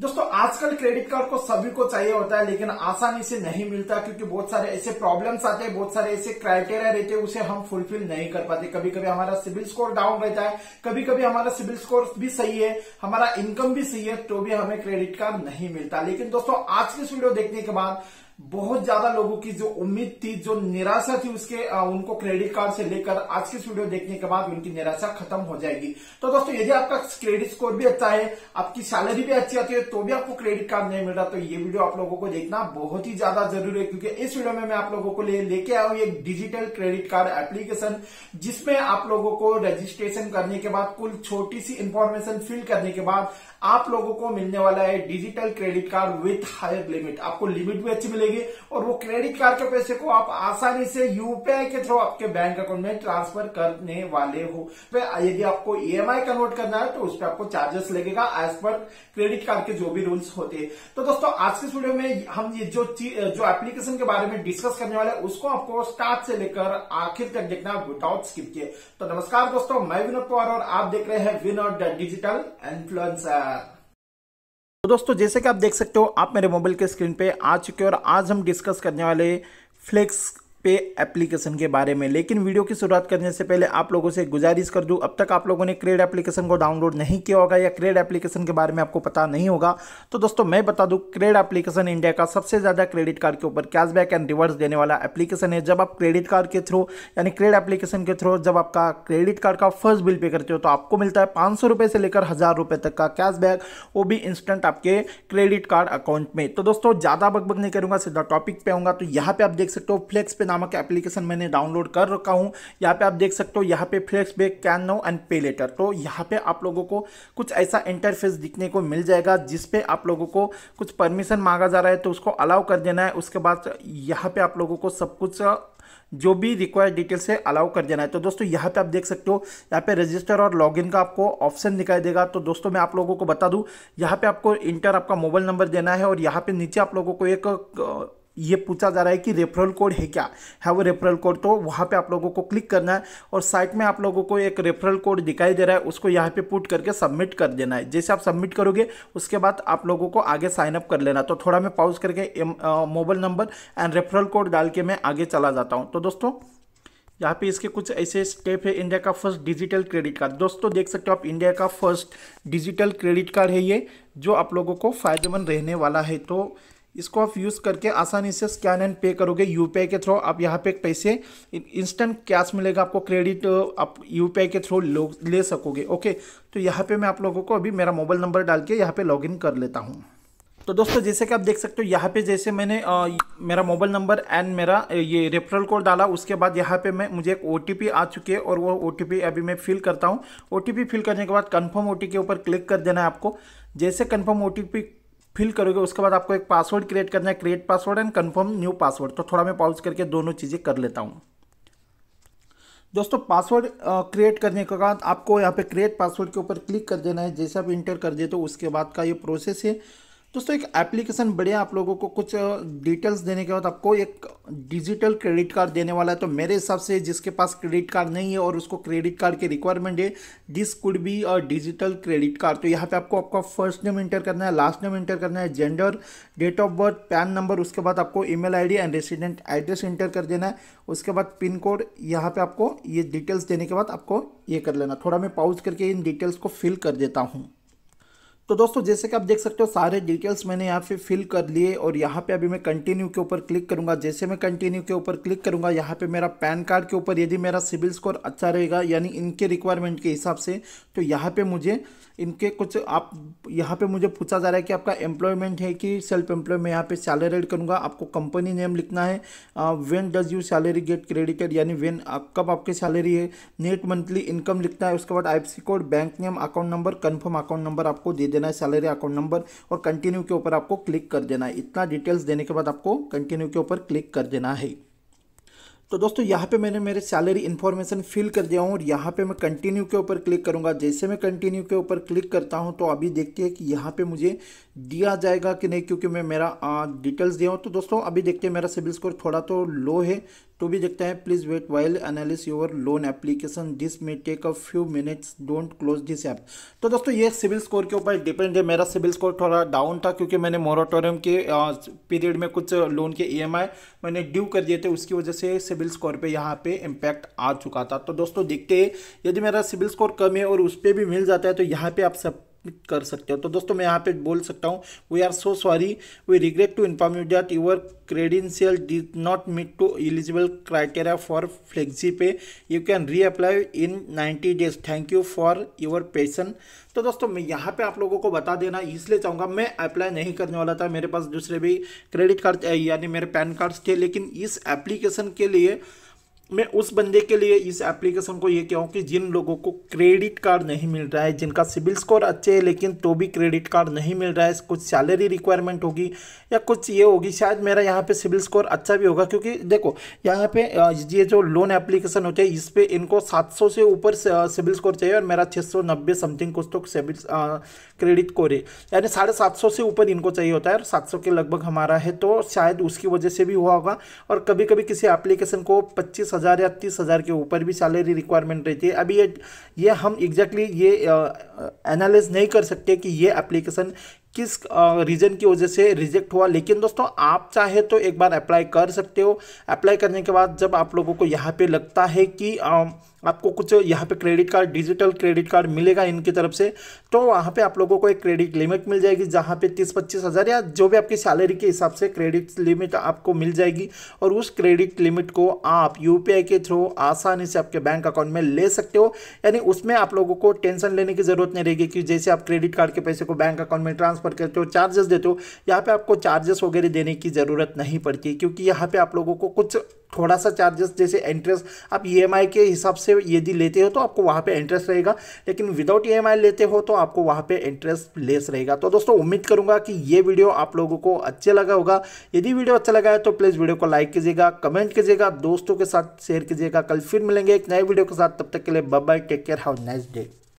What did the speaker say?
दोस्तों आजकल credit card को सभी को चाहिए होता है लेकिन आसानी से नहीं मिलता क्योंकि बहुत सारे ऐसे प्रॉब्लम्स आते हैं बहुत सारे ऐसे क्राइटेरिया रहते हैं उसे हम फुलफिल नहीं कर पाते कभी कभी हमारा सिविल स्कोर डाउन रहता है कभी कभी हमारा सिविल स्कोर भी सही है हमारा इनकम भी सही है तो भी हमें क्रेडिट कार्ड नहीं मिलता लेकिन दोस्तों आज की वीडियो देखने के बाद बहुत ज्यादा लोगों की जो उम्मीद थी जो निराशा थी उसके उनको क्रेडिट कार्ड से लेकर आज की वीडियो देखने के बाद उनकी निराशा खत्म हो जाएगी तो दोस्तों यदि आपका क्रेडिट स्कोर भी अच्छा है आपकी सैलरी भी अच्छी आती है तो भी आपको क्रेडिट कार्ड नहीं मिल रहा तो ये वीडियो आप लोगों को देखना बहुत ही ज्यादा जरूरी है क्योंकि इस वीडियो में मैं आप लोगों को ले, आया हूँ एक डिजिटल क्रेडिट कार्ड एप्लीकेशन जिसमें आप लोगों को रजिस्ट्रेशन करने के बाद कुल छोटी सी इंफॉर्मेशन फिल करने के बाद आप लोगों को मिलने वाला है digital credit card with higher limit आपको लिमिट भी अच्छी मिलेगी मिलेगी और वो क्रेडिट कार्ड के पैसे को आप आसानी से यूपीआई के थ्रू आपके बैंक अकाउंट में ट्रांसफर करने वाले हो तो यदि आपको ई e कन्वर्ट करना है तो उस पर आपको चार्जेस लगेगा एज पर क्रेडिट कार्ड के जो भी रूल्स होते हैं तो दोस्तों आज के वीडियो में हम ये जो जो एप्लीकेशन के बारे में डिस्कस करने वाले उसको आपको स्टार्ट से लेकर आखिर तक देखना विदाउट स्किप किए तो नमस्कार दोस्तों मैं विनोद पवार और आप देख रहे हैं विनोद डिजिटल इन्फ्लुएंसर तो दोस्तों जैसे कि आप देख सकते हो आप मेरे मोबाइल के स्क्रीन पे आ चुके और आज हम डिस्कस करने वाले फ्लेक्स पे एप्लीकेशन के बारे में लेकिन वीडियो की शुरुआत करने से पहले आप लोगों से गुजारिश कर दूं अब तक आप लोगों ने क्रेड एप्लीकेशन को डाउनलोड नहीं किया होगा या क्रेड एप्लीकेशन के बारे में आपको पता नहीं होगा तो दोस्तों मैं बता दूं क्रेड एप्लीकेशन इंडिया का सबसे ज़्यादा क्रेडिट कार्ड के ऊपर कैशबैक एंड रिवर्स देने वाला एप्लीकेशन है जब आप क्रेडिट कार्ड के थ्रू यानी क्रेड एप्लीकेशन के थ्रू जब आपका क्रेडिट कार्ड का फर्स्ट बिल पे करते हो तो आपको मिलता है पाँच से लेकर हज़ार तक का कैशबैक वो भी इंस्टेंट आपके क्रेडिट कार्ड अकाउंट में तो दोस्तों ज़्यादा बकबक नहीं करूँगा सीधा टॉपिक पे आऊँगा तो यहाँ पे आप देख सकते हो फ्लेक्स पे नाम नामक एप्लीकेशन मैंने डाउनलोड कर रखा हूँ यहाँ पे आप देख सकते हो यहाँ पे flex back can no and pay later तो यहाँ पे आप लोगों को कुछ ऐसा इंटरफेस दिखने को मिल जाएगा जिस पे आप लोगों को कुछ परमिशन मांगा जा रहा है तो उसको अलाउ कर देना है उसके बाद यहाँ पे आप लोगों को सब कुछ जो भी रिक्वायर्ड डिटेल्स से अलाउ कर देना है तो दोस्तों यहाँ पे आप देख सकते हो यहाँ पे रजिस्टर और लॉगिन का आपको ऑप्शन दिखाई देगा तो दोस्तों मैं आप लोगों को बता दूँ यहाँ पे आपको इंटर आपका मोबाइल नंबर देना है और यहाँ पे नीचे आप लोगों को एक ये पूछा जा रहा है कि रेफरल कोड है क्या है हाँ, वो रेफरल कोड तो वहाँ पे आप लोगों को क्लिक करना है और साइट में आप लोगों को एक रेफरल कोड दिखाई दे रहा है उसको यहाँ पे पुट करके सबमिट कर देना है जैसे आप सबमिट करोगे उसके बाद आप लोगों को आगे साइनअप कर लेना तो थोड़ा मैं पाउज करके mobile number and referral code डाल के मैं आगे चला जाता हूँ तो दोस्तों यहाँ पे इसके कुछ ऐसे स्टेप है इंडिया का फर्स्ट डिजिटल क्रेडिट कार्ड दोस्तों देख सकते हो आप इंडिया का फर्स्ट डिजिटल क्रेडिट कार्ड है ये जो आप लोगों को फ़ायदेमंद रहने वाला है तो इसको आप यूज़ करके आसानी से स्कैन एंड पे करोगे यू के थ्रू आप यहाँ पे पैसे इंस्टेंट कैश मिलेगा आपको क्रेडिट आप यू के थ्रू ले सकोगे ओके तो यहाँ पे मैं आप लोगों को अभी मेरा मोबाइल नंबर डाल के यहाँ पे लॉगिन कर लेता हूँ तो दोस्तों जैसे कि आप देख सकते हो यहाँ पे जैसे मैंने आ, मेरा मोबाइल नंबर एंड मेरा ये रेफरल कोड डाला उसके बाद यहाँ पे मैं मुझे एक ओ आ चुकी है और वो ओ अभी मैं फिल करता हूँ ओ फिल करने के बाद कन्फर्म ओ के ऊपर क्लिक कर देना है आपको जैसे कन्फर्म ओ फिल करोगे उसके बाद आपको एक पासवर्ड क्रिएट करना है create password and confirm new password तो थोड़ा मैं पॉज करके दोनों चीज़ें कर लेता हूँ दोस्तों पासवर्ड क्रिएट करने के बाद आपको यहाँ पे क्रिएट पासवर्ड के ऊपर क्लिक कर देना है जैसे आप इंटर कर दे तो उसके बाद का ये प्रोसेस है दोस्तों एक एप्लीकेशन बढ़िया आप लोगों को कुछ डिटेल्स देने के बाद आपको एक डिजिटल क्रेडिट कार्ड देने वाला है तो मेरे हिसाब से जिसके पास क्रेडिट कार्ड नहीं है और उसको क्रेडिट कार्ड की रिक्वायरमेंट है this could be a digital credit card तो यहाँ पे आपको आपका फर्स्ट नेम इंटर करना है लास्ट नेम इंटर करना है gender date of birth PAN number उसके बाद आपको I D and resident address enter कर देना है उसके बाद पिन कोड यहाँ पर आपको ये डिटेल्स देने के बाद आपको ये कर लेना थोड़ा मैं पाउज करके इन डिटेल्स को फिल कर देता हूँ तो दोस्तों जैसे कि आप देख सकते हो सारे डिटेल्स मैंने यहाँ पे फिल कर लिए और यहाँ पे अभी मैं कंटिन्यू के ऊपर क्लिक करूँगा जैसे मैं कंटिन्यू के ऊपर क्लिक करूँगा यहाँ पे मेरा पैन कार्ड के ऊपर यदि मेरा सिविल स्कोर अच्छा रहेगा यानी इनके रिक्वायरमेंट के हिसाब से तो यहाँ पे मुझे इनके कुछ आप यहाँ पे मुझे पूछा जा रहा है कि आपका एम्प्लॉयमेंट है कि सेल्फ एम्प्लॉय मैं यहाँ पे सैलरी एड करूँगा आपको कंपनी नेम लिखना है when does you salary get credited यानी व्हेन आप, कब आपकी सैलरी है नेट मंथली इनकम लिखना है उसके बाद I code bank name account number confirm account number आपको दे देना है सैलरी अकाउंट नंबर और कंटिन्यू के ऊपर आपको क्लिक कर देना है इतना डिटेल्स देने के बाद आपको कंटिन्यू के ऊपर क्लिक कर देना है तो दोस्तों यहाँ पे मैंने मेरे सैलरी इन्फॉर्मेशन फिल कर दिया हूँ और यहाँ पे मैं कंटिन्यू के ऊपर क्लिक करूँगा जैसे मैं कंटिन्यू के ऊपर क्लिक करता हूँ तो अभी देखते हैं कि यहाँ पे मुझे दिया जाएगा कि नहीं क्योंकि मैं मेरा डिटेल्स दिया हूँ तो दोस्तों अभी देखते हैं मेरा सिविल स्कोर थोड़ा तो लो है टू भी देखते हैं please wait while analyse your loan application this may take a few minutes don't close this app तो दोस्तों ये सिविल स्कोर के ऊपर डिपेंड है मेरा सिविल स्कोर थोड़ा डाउन था क्योंकि मैंने मोरटोरियम के पीरियड में कुछ लोन के ई e मैंने ड्यू कर दिए थे उसकी वजह से सिविल स्कोर पर यहाँ पे इम्पैक्ट आ चुका था तो दोस्तों देखते हैं यदि मेरा सिविल स्कोर कम है और उस पर भी मिल जाता है तो यहाँ पर आप सब कर सकते हो तो दोस्तों मैं यहाँ पे बोल सकता हूँ we are so sorry we regret to inform you that your credential does not meet to eligible criteria for flexi pay you can reapply in ninety days thank you for your patience तो दोस्तों मैं यहाँ पे आप लोगों को बता देना इसलिए चाहूँगा मैं अप्लाई नहीं करने वाला था मेरे पास दूसरे भी क्रेडिट कार्ड यानी मेरे पैन कार्ड्स थे लेकिन इस एप्लीकेशन के लिए मैं उस बंदे के लिए इस एप्लीकेशन को ये कहूँ कि जिन लोगों को क्रेडिट कार्ड नहीं मिल रहा है जिनका सिविल स्कोर अच्छे है लेकिन तो भी क्रेडिट कार्ड नहीं मिल रहा है कुछ सैलरी रिक्वायरमेंट होगी या कुछ ये होगी शायद मेरा यहाँ पे सिविल स्कोर अच्छा भी होगा क्योंकि देखो यहाँ पे ये जो लोन एप्लीकेशन होते हैं इस पर इनको सात से ऊपर सिविल स्कोर चाहिए और मेरा छः समथिंग कुछ तो सिविल क्रेडिट स्कोर है यानी साढ़े से ऊपर इनको चाहिए होता है और सात के लगभग हमारा है तो शायद उसकी वजह से भी हुआ होगा और कभी कभी किसी एप्लीकेशन को पच्चीस हज़ार या तीस हज़ार के ऊपर भी सैलरी रिक्वायरमेंट रहती है अभी ये ये हम एग्जैक्टली ये एनालिस नहीं कर सकते कि ये एप्लीकेशन किस रीज़न की वजह से रिजेक्ट हुआ लेकिन दोस्तों आप चाहे तो एक बार अप्लाई कर सकते हो अप्लाई करने के बाद जब आप लोगों को यहाँ पे लगता है कि आ, आपको कुछ यहाँ पे credit card digital credit card मिलेगा इनकी तरफ से तो वहाँ पे आप लोगों को एक क्रेडिट लिमिट मिल जाएगी जहाँ पे तीस पच्चीस हज़ार या जो भी आपकी सैलरी के हिसाब से क्रेडिट लिमिट आपको मिल जाएगी और उस क्रेडिट लिमिट को आप यू के थ्रू आसानी से आपके बैंक अकाउंट में ले सकते हो यानी उसमें आप लोगों को टेंशन लेने की ज़रूरत नहीं रहेगी कि जैसे आप क्रेडिट कार्ड के पैसे को बैंक अकाउंट में ट्रांसफर करते हो चार्जेस देते हो यहाँ पर आपको चार्जेस वगैरह देने की ज़रूरत नहीं पड़ती क्योंकि यहाँ पर आप लोगों को कुछ थोड़ा सा चार्जेस जैसे इंटरेस्ट आप ई के हिसाब से यदि लेते हो तो आपको वहाँ पे इंटरेस्ट रहेगा लेकिन विदाउट ई लेते हो तो आपको वहाँ पे इंटरेस्ट लेस रहेगा तो दोस्तों उम्मीद करूँगा कि ये वीडियो आप लोगों को अच्छे लगा होगा यदि वीडियो अच्छा लगा है तो प्लीज़ वीडियो को लाइक कीजिएगा कमेंट कीजिएगा दोस्तों के साथ शेयर कीजिएगा कल फिर मिलेंगे एक नए वीडियो के साथ तब तक के लिए bye take care have nice day